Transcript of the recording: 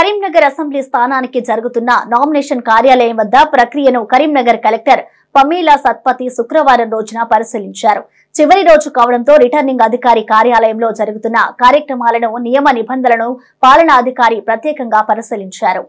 Karimnagar assembly స్థానానికి జరుగుతున్న nomination కార్యాలయం వద్ద ప్రక్రియను కరీంనగర్ కలెక్టర్ పమీలా సత్పతి శుక్రవారం రోజున పరిశీలించారు చివరి రోజు కావడంతో రిటర్నింగ్ అధికారి కార్యాలయంలో జరుగుతున్న కార్యక్రమాలను నియమ నిబంధనలను పాలనాధికారి ప్రత్యేకంగా పరిశీలించారు